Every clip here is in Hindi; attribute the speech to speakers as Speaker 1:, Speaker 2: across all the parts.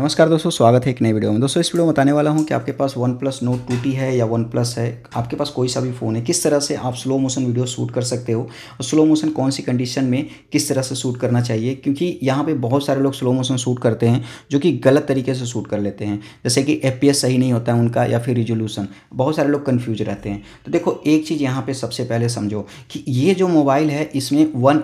Speaker 1: नमस्कार दोस्तों स्वागत है एक नई वीडियो में दोस्तों इस वीडियो में बताने वाला हूं कि आपके पास one plus note two T है या वन प्लस है आपके पास कोई सा भी फ़ोन है किस तरह से आप स्लो मोशन वीडियो शूट कर सकते हो और स्लो मोशन कौन सी कंडीशन में किस तरह से शूट करना चाहिए क्योंकि यहाँ पर बहुत सारे लोग स्लो मोशन शूट करते हैं जो कि गलत तरीके से शूट कर लेते हैं जैसे कि एफ सही नहीं होता है उनका या फिर रिजोल्यूशन बहुत सारे लोग कन्फ्यूज रहते हैं तो देखो एक चीज़ यहाँ पर सबसे पहले समझो कि ये जो मोबाइल है इसमें वन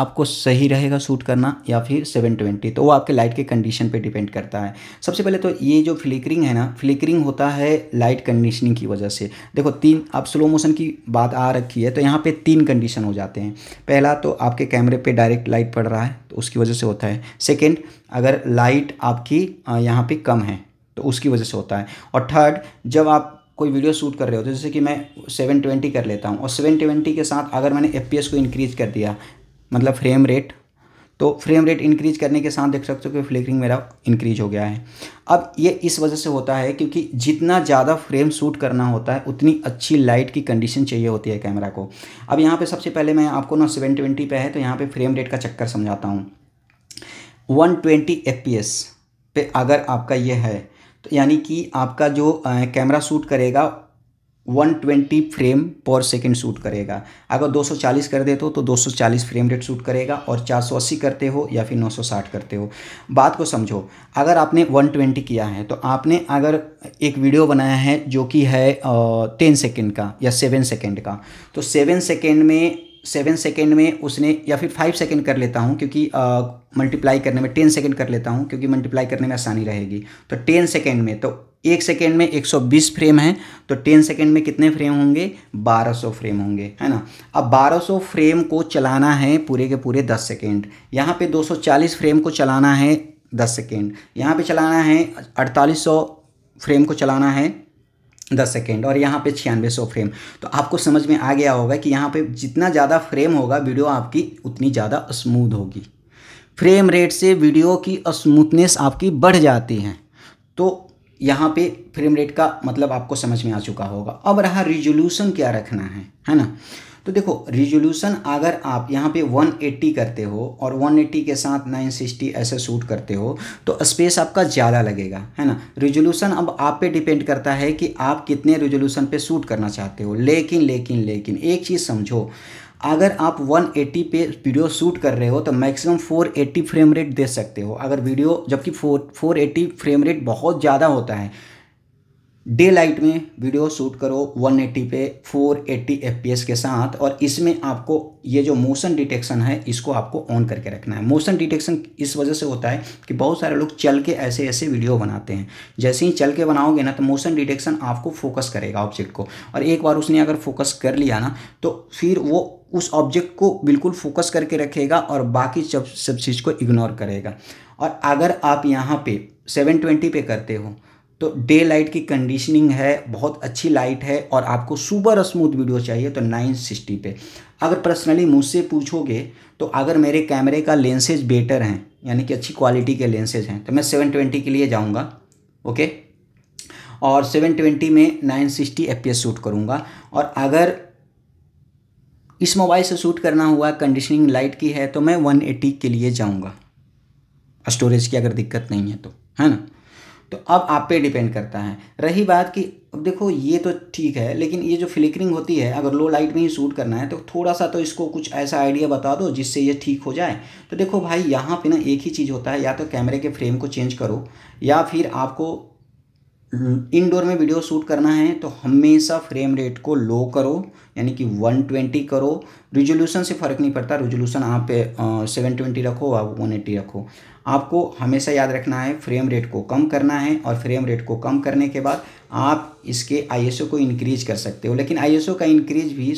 Speaker 1: आपको सही रहेगा शूट करना या फिर सेवन तो वो आपके लाइट के कंडीशन पर डिपेंड करता है सबसे पहले तो ये जो फ्लिकरिंग है ना फ्लिकरिंग होता है लाइट कंडीशनिंग की वजह से देखो तीन आप स्लो मोशन की बात आ रखी है तो यहाँ पे तीन कंडीशन हो जाते हैं पहला तो आपके कैमरे पे डायरेक्ट लाइट पड़ रहा है तो उसकी वजह से होता है सेकेंड अगर लाइट आपकी यहाँ पर कम है तो उसकी वजह से होता है और थर्ड जब आप कोई वीडियो शूट कर रहे हो तो जैसे कि मैं 720 कर लेता हूँ और 720 के साथ अगर मैंने एफ को इंक्रीज कर दिया मतलब फ्रेम रेट तो फ्रेम रेट इंक्रीज करने के साथ देख सकते हो कि फ्लिकरिंग मेरा इंक्रीज हो गया है अब ये इस वजह से होता है क्योंकि जितना ज़्यादा फ्रेम शूट करना होता है उतनी अच्छी लाइट की कंडीशन चाहिए होती है कैमरा को अब यहाँ पे सबसे पहले मैं आपको ना सेवन ट्वेंटी पे है तो यहाँ पे फ्रेम रेट का चक्कर समझाता हूँ one twenty F P S पे अगर आपका ये है तो यानी कि आपका जो कैमरा शूट करेगा 120 फ्रेम पर सेकेंड शूट करेगा अगर 240 कर देते हो तो 240 फ्रेम रेट शूट करेगा और 480 करते हो या फिर 960 करते हो बात को समझो अगर आपने 120 किया है तो आपने अगर एक वीडियो बनाया है जो कि है टेन सेकेंड का या सेवन सेकेंड का तो सेवन सेकेंड में सेवन सेकेंड में उसने या फिर फाइव सेकेंड कर लेता हूँ क्योंकि मल्टीप्लाई करने में टेन सेकेंड कर लेता हूँ क्योंकि मल्टीप्लाई करने में आसानी रहेगी तो टेन सेकेंड में तो एक सेकेंड में 120 फ्रेम है तो 10 सेकेंड में कितने फ्रेम होंगे 1200 फ्रेम होंगे है ना अब 1200 फ्रेम को चलाना है पूरे के पूरे 10 सेकेंड यहाँ पे 240 फ्रेम को चलाना है 10 सेकेंड यहाँ पे चलाना है 4800 फ्रेम को चलाना है दस सेकेंड और यहाँ पे छियानवे सौ फ्रेम तो आपको समझ में आ गया होगा कि यहाँ पे जितना ज़्यादा फ्रेम होगा वीडियो आपकी उतनी ज़्यादा स्मूथ होगी फ्रेम रेट से वीडियो की स्मूथनेस आपकी बढ़ जाती है तो यहाँ पे फ्रेम रेट का मतलब आपको समझ में आ चुका होगा अब रहा रिजोल्यूशन क्या रखना है है ना तो देखो रिजोल्यूशन अगर आप यहाँ पे 180 करते हो और 180 के साथ 960 ऐसे शूट करते हो तो स्पेस आपका ज़्यादा लगेगा है ना रिजोल्यूशन अब आप पे डिपेंड करता है कि आप कितने रिजोल्यूशन पे शूट करना चाहते हो लेकिन लेकिन लेकिन एक चीज़ समझो अगर आप 180 पे वीडियो शूट कर रहे हो तो मैक्सिमम 480 फ्रेम रेट दे सकते हो अगर वीडियो जबकि 480 फ्रेम रेट बहुत ज़्यादा होता है डे लाइट में वीडियो शूट करो 180 पे 480 एट्टी के साथ और इसमें आपको ये जो मोशन डिटेक्शन है इसको आपको ऑन करके रखना है मोशन डिटेक्शन इस वजह से होता है कि बहुत सारे लोग चल के ऐसे ऐसे वीडियो बनाते हैं जैसे ही चल के बनाओगे ना तो मोशन डिटेक्शन आपको फोकस करेगा ऑब्जेक्ट को और एक बार उसने अगर फोकस कर लिया ना तो फिर वो उस ऑब्जेक्ट को बिल्कुल फोकस करके रखेगा और बाकी सब सब चीज़ को इग्नोर करेगा और अगर आप यहाँ पे सेवन पे करते हो तो डे लाइट की कंडीशनिंग है बहुत अच्छी लाइट है और आपको सुपर स्मूथ वीडियो चाहिए तो नाइन सिक्सटी पे अगर पर्सनली मुझसे पूछोगे तो अगर मेरे कैमरे का लेंसेज बेटर हैं यानी कि अच्छी क्वालिटी के लेंसेज हैं तो मैं सेवन ट्वेंटी के लिए जाऊँगा ओके और सेवन ट्वेंटी में नाइन सिक्सटी एफ शूट करूँगा और अगर इस मोबाइल से शूट करना हुआ कंडीशनिंग लाइट की है तो मैं वन एटी के लिए जाऊँगा स्टोरेज की अगर दिक्कत नहीं है तो है ना तो अब आप पे डिपेंड करता है रही बात कि अब देखो ये तो ठीक है लेकिन ये जो फ्लिकरिंग होती है अगर लो लाइट में ही शूट करना है तो थोड़ा सा तो इसको कुछ ऐसा आइडिया बता दो जिससे ये ठीक हो जाए तो देखो भाई यहाँ पे ना एक ही चीज़ होता है या तो कैमरे के फ्रेम को चेंज करो या फिर आपको इनडोर हम्म, में वीडियो शूट करना है तो हमेशा फ्रेम रेट को लो करो यानी कि 120 करो रिजोल्यूशन से फ़र्क नहीं पड़ता रिजोल्यूशन आप सेवन ट्वेंटी रखो आप वन एट्टी रखो आपको हमेशा याद रखना है फ्रेम रेट को कम करना है और फ्रेम रेट को कम करने के बाद आप इसके आईएसओ को इंक्रीज कर सकते हो लेकिन आईएसओ का इंक्रीज भी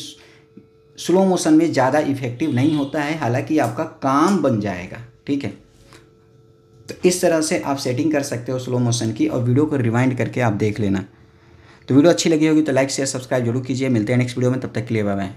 Speaker 1: स्लो मोशन में ज़्यादा इफेक्टिव नहीं होता है हालांकि आपका काम बन जाएगा ठीक है तो इस तरह से आप सेटिंग कर सकते हो स्लो मोशन की और वीडियो को रिवाइंड करके आप देख लेना तो वीडियो अच्छी लगी होगी तो लाइक शेयर सब्सक्राइब जरूर कीजिए मिलते हैं नेक्स्ट वीडियो में तब तक के लिए बाय